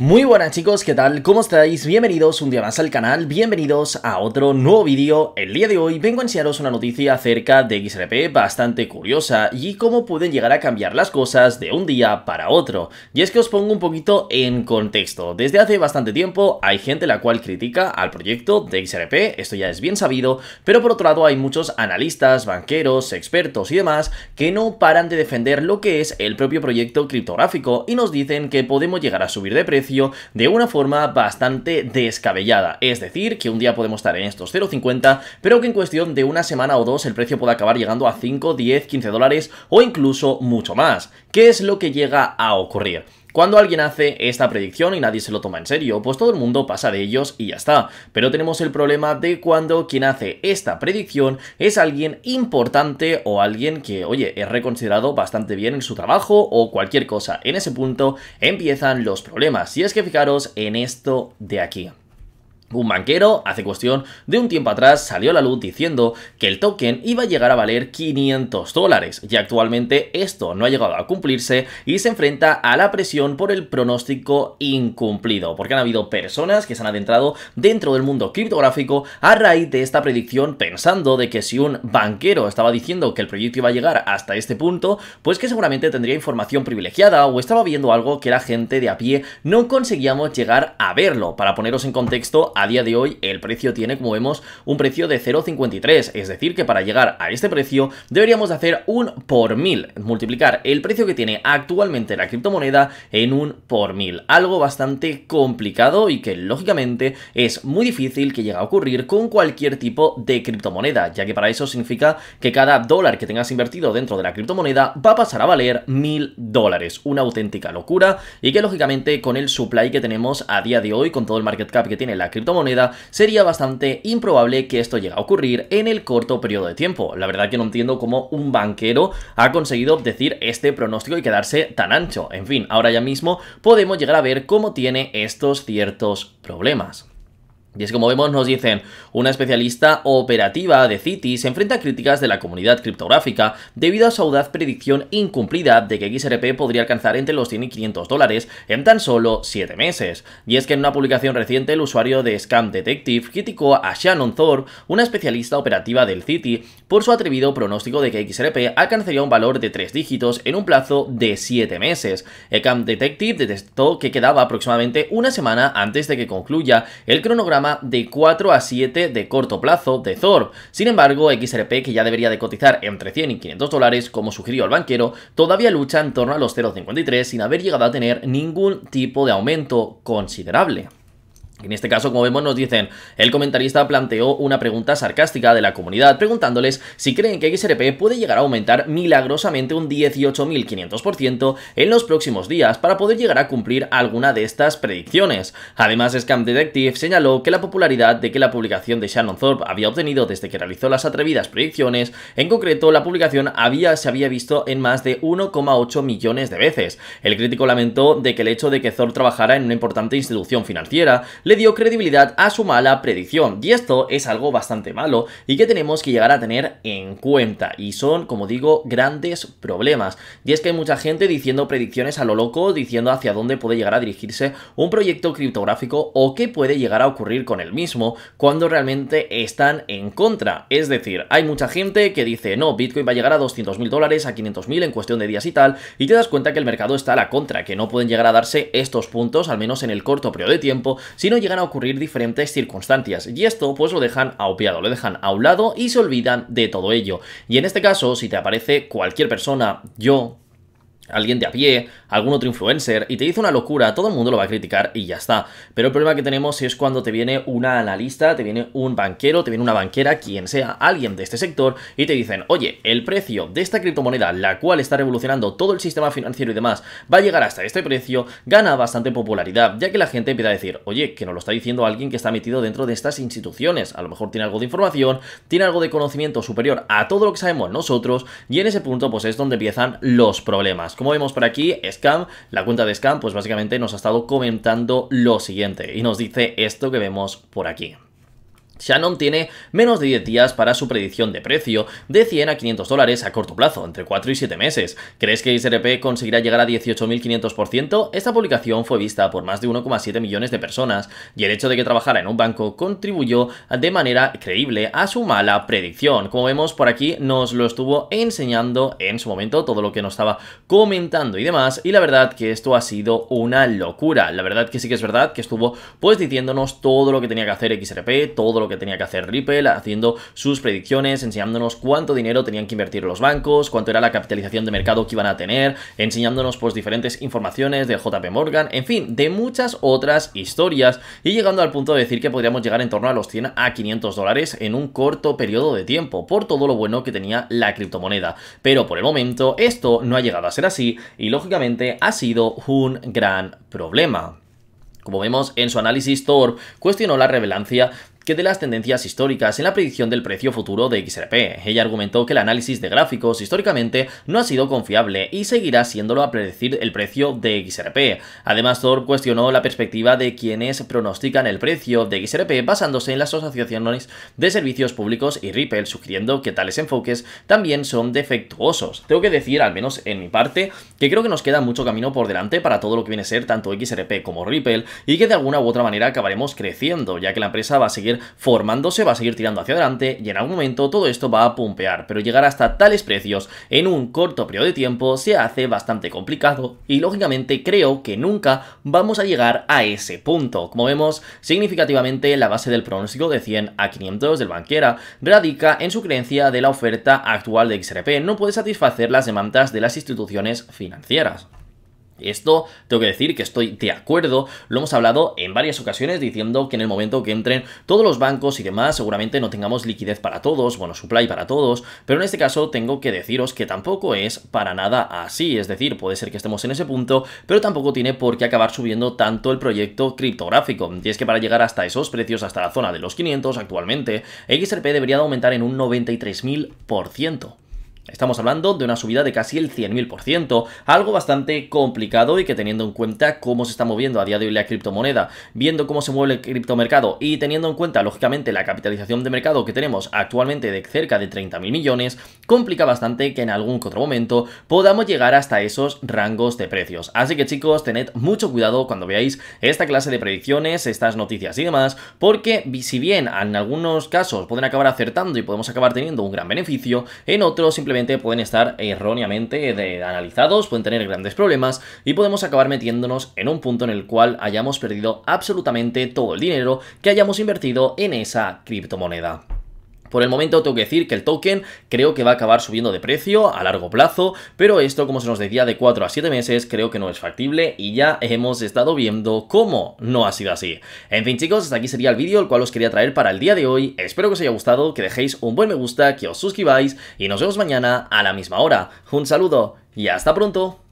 Muy buenas chicos, ¿qué tal? ¿Cómo estáis? Bienvenidos un día más al canal, bienvenidos a otro nuevo vídeo. El día de hoy vengo a enseñaros una noticia acerca de XRP bastante curiosa y cómo pueden llegar a cambiar las cosas de un día para otro. Y es que os pongo un poquito en contexto. Desde hace bastante tiempo hay gente la cual critica al proyecto de XRP, esto ya es bien sabido, pero por otro lado hay muchos analistas, banqueros, expertos y demás que no paran de defender lo que es el propio proyecto criptográfico y nos dicen que podemos llegar a subir de precio de una forma bastante descabellada. Es decir, que un día podemos estar en estos 0,50, pero que en cuestión de una semana o dos el precio puede acabar llegando a 5, 10, 15 dólares o incluso mucho más. ¿Qué es lo que llega a ocurrir? Cuando alguien hace esta predicción y nadie se lo toma en serio, pues todo el mundo pasa de ellos y ya está. Pero tenemos el problema de cuando quien hace esta predicción es alguien importante o alguien que, oye, es reconsiderado bastante bien en su trabajo o cualquier cosa. En ese punto empiezan los problemas. Y es que fijaros en esto de aquí. Un banquero, hace cuestión de un tiempo atrás, salió a la luz diciendo que el token iba a llegar a valer 500 dólares y actualmente esto no ha llegado a cumplirse y se enfrenta a la presión por el pronóstico incumplido, porque han habido personas que se han adentrado dentro del mundo criptográfico a raíz de esta predicción pensando de que si un banquero estaba diciendo que el proyecto iba a llegar hasta este punto, pues que seguramente tendría información privilegiada o estaba viendo algo que la gente de a pie no conseguíamos llegar a verlo. Para poneros en contexto, a día de hoy el precio tiene, como vemos, un precio de 0,53, es decir, que para llegar a este precio deberíamos hacer un por mil, multiplicar el precio que tiene actualmente la criptomoneda en un por mil, algo bastante complicado y que lógicamente es muy difícil que llegue a ocurrir con cualquier tipo de criptomoneda, ya que para eso significa que cada dólar que tengas invertido dentro de la criptomoneda va a pasar a valer mil dólares, una auténtica locura y que lógicamente con el supply que tenemos a día de hoy, con todo el market cap que tiene la criptomoneda, Moneda, sería bastante improbable que esto llegue a ocurrir en el corto periodo de tiempo. La verdad que no entiendo cómo un banquero ha conseguido decir este pronóstico y quedarse tan ancho. En fin, ahora ya mismo podemos llegar a ver cómo tiene estos ciertos problemas. Y es que, como vemos, nos dicen, una especialista operativa de Citi se enfrenta a críticas de la comunidad criptográfica debido a su audaz predicción incumplida de que XRP podría alcanzar entre los 100 y 500 dólares en tan solo 7 meses. Y es que en una publicación reciente el usuario de Scam Detective criticó a Shannon Thor, una especialista operativa del Citi, por su atrevido pronóstico de que XRP alcanzaría un valor de 3 dígitos en un plazo de 7 meses. Scam Detective detectó que quedaba aproximadamente una semana antes de que concluya el cronograma de 4 a 7 de corto plazo de Thor. Sin embargo, XRP, que ya debería de cotizar entre 100 y 500 dólares, como sugirió el banquero, todavía lucha en torno a los 0,53 sin haber llegado a tener ningún tipo de aumento considerable. En este caso, como vemos, nos dicen, el comentarista planteó una pregunta sarcástica de la comunidad, preguntándoles si creen que XRP puede llegar a aumentar milagrosamente un 18.500% en los próximos días para poder llegar a cumplir alguna de estas predicciones. Además, Scam Detective señaló que la popularidad de que la publicación de Shannon Thorpe había obtenido desde que realizó las atrevidas predicciones, en concreto, la publicación había, se había visto en más de 1,8 millones de veces. El crítico lamentó de que el hecho de que Thorpe trabajara en una importante institución financiera le dio credibilidad a su mala predicción y esto es algo bastante malo y que tenemos que llegar a tener en cuenta y son, como digo, grandes problemas y es que hay mucha gente diciendo predicciones a lo loco, diciendo hacia dónde puede llegar a dirigirse un proyecto criptográfico o qué puede llegar a ocurrir con el mismo cuando realmente están en contra. Es decir, hay mucha gente que dice, no, Bitcoin va a llegar a 200.000 dólares, a 500.000 en cuestión de días y tal, y te das cuenta que el mercado está a la contra, que no pueden llegar a darse estos puntos, al menos en el corto periodo de tiempo, sino llegan a ocurrir diferentes circunstancias y esto pues lo dejan opiado, lo dejan a un lado y se olvidan de todo ello. Y en este caso, si te aparece cualquier persona, yo, alguien de a pie, algún otro influencer, y te dice una locura, todo el mundo lo va a criticar y ya está. Pero el problema que tenemos es cuando te viene una analista, te viene un banquero, te viene una banquera, quien sea, alguien de este sector, y te dicen, oye, el precio de esta criptomoneda, la cual está revolucionando todo el sistema financiero y demás, va a llegar hasta este precio, gana bastante popularidad, ya que la gente empieza a decir, oye, que nos lo está diciendo alguien que está metido dentro de estas instituciones, a lo mejor tiene algo de información, tiene algo de conocimiento superior a todo lo que sabemos nosotros, y en ese punto pues es donde empiezan los problemas. Como vemos por aquí, Scam, la cuenta de Scam, pues básicamente nos ha estado comentando lo siguiente y nos dice esto que vemos por aquí. Shannon tiene menos de 10 días para su predicción de precio de 100 a 500 dólares a corto plazo, entre 4 y 7 meses. ¿Crees que XRP conseguirá llegar a 18.500%? Esta publicación fue vista por más de 1,7 millones de personas y el hecho de que trabajara en un banco contribuyó de manera creíble a su mala predicción. Como vemos por aquí nos lo estuvo enseñando en su momento todo lo que nos estaba comentando y demás y la verdad que esto ha sido una locura. La verdad que sí que es verdad que estuvo pues diciéndonos todo lo que tenía que hacer XRP, todo lo que tenía que hacer Ripple, haciendo sus predicciones, enseñándonos cuánto dinero tenían que invertir los bancos, cuánto era la capitalización de mercado que iban a tener, enseñándonos pues diferentes informaciones de JP Morgan, en fin, de muchas otras historias y llegando al punto de decir que podríamos llegar en torno a los 100 a 500 dólares en un corto periodo de tiempo por todo lo bueno que tenía la criptomoneda. Pero por el momento esto no ha llegado a ser así y lógicamente ha sido un gran problema. Como vemos en su análisis, Thor cuestionó la revelancia de las tendencias históricas en la predicción del precio futuro de XRP. Ella argumentó que el análisis de gráficos históricamente no ha sido confiable y seguirá siéndolo a predecir el precio de XRP. Además, Thor cuestionó la perspectiva de quienes pronostican el precio de XRP basándose en las asociaciones de servicios públicos y Ripple, sugiriendo que tales enfoques también son defectuosos. Tengo que decir, al menos en mi parte, que creo que nos queda mucho camino por delante para todo lo que viene a ser tanto XRP como Ripple y que de alguna u otra manera acabaremos creciendo, ya que la empresa va a seguir formándose, va a seguir tirando hacia adelante y en algún momento todo esto va a pumpear, pero llegar hasta tales precios en un corto periodo de tiempo se hace bastante complicado y lógicamente creo que nunca vamos a llegar a ese punto. Como vemos, significativamente la base del pronóstico de 100 a 500 del banquera radica en su creencia de la oferta actual de XRP no puede satisfacer las demandas de las instituciones financieras. Esto tengo que decir que estoy de acuerdo, lo hemos hablado en varias ocasiones diciendo que en el momento que entren todos los bancos y demás seguramente no tengamos liquidez para todos, bueno, supply para todos, pero en este caso tengo que deciros que tampoco es para nada así, es decir, puede ser que estemos en ese punto, pero tampoco tiene por qué acabar subiendo tanto el proyecto criptográfico, y es que para llegar hasta esos precios, hasta la zona de los 500 actualmente, XRP debería de aumentar en un 93.000%. Estamos hablando de una subida de casi el 100.000%, algo bastante complicado y que teniendo en cuenta cómo se está moviendo a día de hoy la criptomoneda, viendo cómo se mueve el criptomercado y teniendo en cuenta lógicamente la capitalización de mercado que tenemos actualmente de cerca de 30.000 millones, complica bastante que en algún otro momento podamos llegar hasta esos rangos de precios. Así que chicos, tened mucho cuidado cuando veáis esta clase de predicciones, estas noticias y demás, porque si bien en algunos casos pueden acabar acertando y podemos acabar teniendo un gran beneficio, en otros simplemente pueden estar erróneamente eh, analizados, pueden tener grandes problemas y podemos acabar metiéndonos en un punto en el cual hayamos perdido absolutamente todo el dinero que hayamos invertido en esa criptomoneda. Por el momento tengo que decir que el token creo que va a acabar subiendo de precio a largo plazo, pero esto como se nos decía de 4 a 7 meses creo que no es factible y ya hemos estado viendo cómo no ha sido así. En fin chicos, hasta aquí sería el vídeo el cual os quería traer para el día de hoy, espero que os haya gustado, que dejéis un buen me gusta, que os suscribáis y nos vemos mañana a la misma hora. Un saludo y hasta pronto.